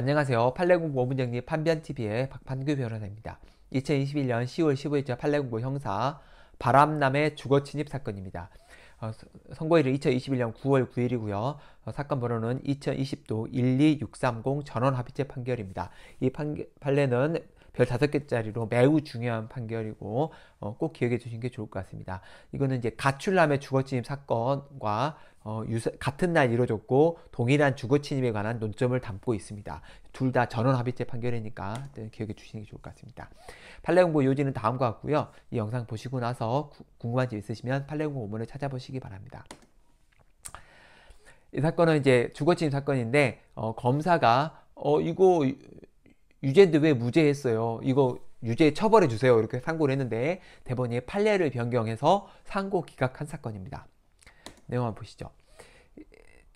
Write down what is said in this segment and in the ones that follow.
안녕하세요. 판례공고 문정리 판변TV의 박판규 변호사입니다. 2021년 10월 15일자 판례공고 형사 바람남의 주거 침입 사건입니다. 어, 선고일은 2021년 9월 9일이고요. 어, 사건 번호는 2020도 12630 전원 합의체 판결입니다. 이 판, 판례는 별 다섯 개짜리로 매우 중요한 판결이고 어, 꼭 기억해 주신 게 좋을 것 같습니다. 이거는 이제 가출남의 주거침입 사건과 어, 유사, 같은 날 이루어졌고 동일한 주거침입에 관한 논점을 담고 있습니다. 둘 다 전원 합의체 판결이니까 네, 기억해 주시는 게 좋을 것 같습니다. 판례공부 요지는 다음과 같고요. 이 영상 보시고 나서 구, 궁금한 점 있으시면 판례공부 원문을 찾아보시기 바랍니다. 이 사건은 이제 주거침입 사건인데 어, 검사가 어 이거 유죄인데 왜 무죄했어요? 이거 유죄 처벌해 주세요. 이렇게 상고를 했는데 대법원이 판례를 변경해서 상고 기각한 사건입니다. 내용 한번 보시죠.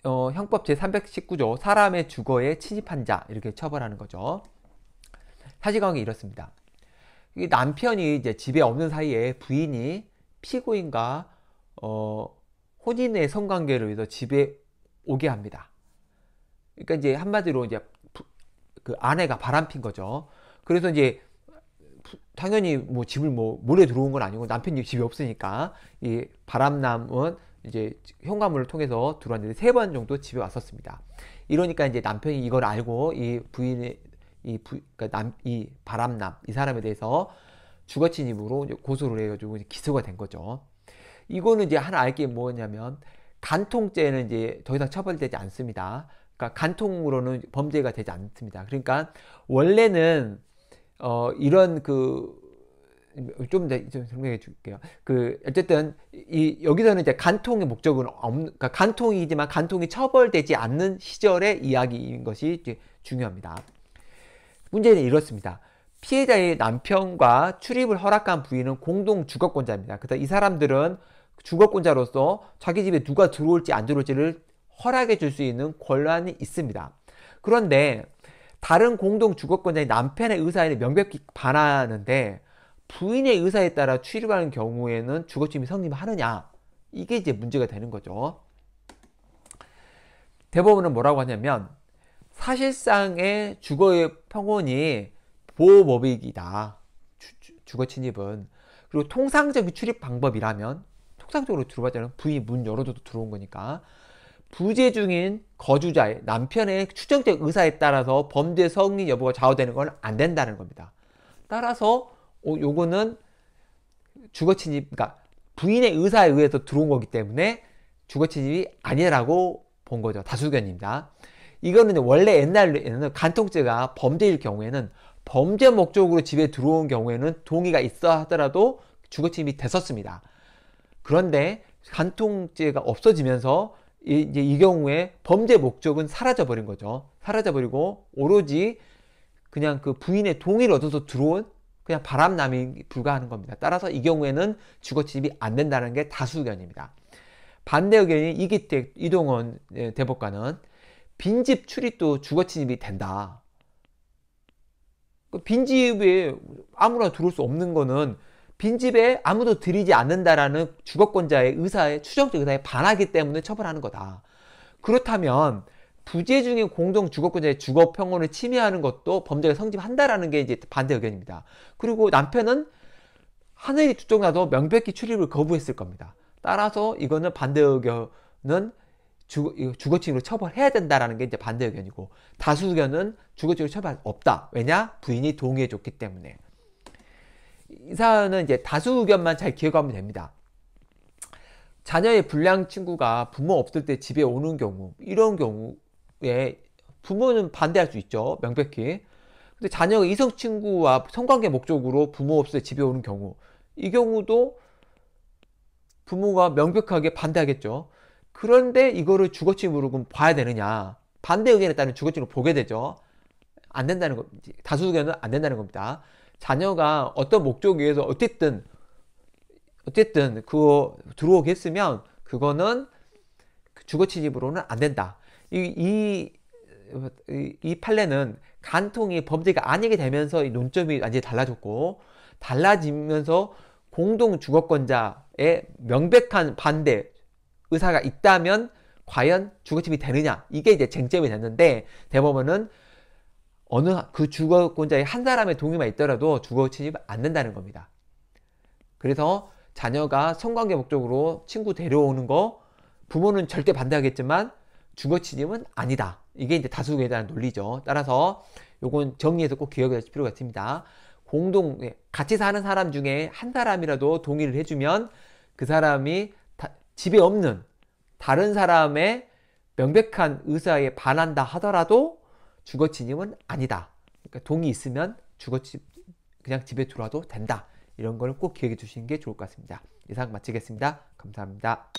어, 형법 제319조 사람의 주거에 침입한 자 이렇게 처벌하는 거죠. 사실관계 이렇습니다. 이 남편이 이제 집에 없는 사이에 부인이 피고인과 어, 혼인의 성관계를 위해서 집에 오게 합니다. 그러니까 이제 한마디로 이제 그 아내가 바람핀 거죠. 그래서 이제 당연히 뭐 집을 뭐 몰래 들어온 건 아니고 남편이 집이 없으니까 이 바람남은 이제 현관문을 통해서 들어왔는데 세 번 정도 집에 왔었습니다. 이러니까 이제 남편이 이걸 알고 이 부인의 이 부, 그러니까 남, 이 바람남 이 사람에 대해서 주거침입으로 고소를 해가지고 기소가 된 거죠. 이거는 이제 하나 알게 뭐냐면 간통죄는 이제 더 이상 처벌되지 않습니다. 그러니까 간통으로는 범죄가 되지 않습니다. 그러니까 원래는 어, 이런 그 좀더좀 설명해 줄게요. 그 어쨌든 이 여기서는 이제 간통의 목적은 없는 그러니까 간통이지만 간통이 처벌되지 않는 시절의 이야기인 것이 중요합니다. 문제는 이렇습니다. 피해자의 남편과 출입을 허락한 부인은 공동 주거권자입니다. 그래서 이 사람들은 주거권자로서 자기 집에 누가 들어올지 안 들어올지를 허락해 줄 수 있는 권란이 있습니다. 그런데 다른 공동 주거권자인 남편의 의사에는 명백히 반하는데 부인의 의사에 따라 출입하는 경우에는 주거침이 성립하느냐 이게 이제 문제가 되는 거죠. 대법원은 뭐라고 하냐면 사실상의 주거의 평온이 보호법익이다. 주거 침입은 그리고 통상적인 출입 방법이라면 통상적으로 들어봤자면 부인 이문 열어줘도 들어온 거니까 부재 중인 거주자의 남편의 추정적 의사에 따라서 범죄 성립 여부가 좌우되는 건 안 된다는 겁니다. 따라서 어, 요거는 주거 침입, 그러니까 부인의 의사에 의해서 들어온 거기 때문에 주거 침입이 아니라고 본 거죠. 다수견입니다. 이거는 원래 옛날에는 간통죄가 범죄일 경우에는 범죄 목적으로 집에 들어온 경우에는 동의가 있어 하더라도 주거 침입이 됐었습니다. 그런데 간통죄가 없어지면서 이, 이제 이 경우에 범죄 목적은 사라져 버린 거죠. 사라져 버리고 오로지 그냥 그 부인의 동의를 얻어서 들어온 그냥 바람남이 불가하는 겁니다. 따라서 이 경우에는 주거침입이 안 된다는 게 다수 의견입니다. 반대 의견이 이기택 이동원 예, 대법관은 빈집 출입도 주거침입이 된다. 그 빈집에 아무나 들어올 수 없는 거는 빈집에 아무도 들이지 않는다라는 주거권자의 의사의 추정적 의사에 반하기 때문에 처벌하는 거다. 그렇다면 부재 중인 공동 주거권자의 주거 평온을 침해하는 것도 범죄가 성립한다라는 게 이제 반대 의견입니다. 그리고 남편은 하늘이 두 쪽 나도 명백히 출입을 거부했을 겁니다. 따라서 이거는 반대 의견은 주거, 침입으로 처벌해야 된다라는 게 이제 반대 의견이고 다수 의견은 주거침입으로 처벌 없다. 왜냐? 부인이 동의해 줬기 때문에. 이사안은 이제 다수 의견만 잘 기억하면 됩니다. 자녀의 불량 친구가 부모 없을 때 집에 오는 경우, 이런 경우에 부모는 반대할 수 있죠. 명백히. 근데 자녀가 이성 친구와 성관계 목적으로 부모 없을 때 집에 오는 경우, 이 경우도 부모가 명백하게 반대하겠죠. 그런데 이거를 주거침으로 봐야 되느냐. 반대 의견에 따른 주거침으로 보게 되죠. 안 된다는 거, 다수 의견은 안 된다는 겁니다. 자녀가 어떤 목적 위해서 어쨌든 어쨌든 그 들어오게 했으면 그거는 주거침입으로는 안 된다. 이, 이, 이 판례는 간통이 범죄가 아니게 되면서 논점이 완전히 달라졌고 달라지면서 공동 주거권자의 명백한 반대 의사가 있다면 과연 주거침입이 되느냐 이게 이제 쟁점이 됐는데 대법원은 어느 그 주거권자의 한 사람의 동의만 있더라도 주거 침입 않는다는 겁니다. 그래서 자녀가 성관계 목적으로 친구 데려오는 거 부모는 절대 반대하겠지만 주거 침입은 아니다. 이게 이제 다수에 대한 논리죠. 따라서 요건 정리해서 꼭 기억해 주실 필요가 있습니다. 공동 예, 같이 사는 사람 중에 한 사람이라도 동의를 해주면 그 사람이 집에 없는 다른 사람의 명백한 의사에 반한다 하더라도 주거 침입은 아니다. 그러니까 동이 있으면 주거 집 그냥 집에 들어와도 된다. 이런 거는 꼭 기억해 주시는 게 좋을 것 같습니다. 이상 마치겠습니다. 감사합니다.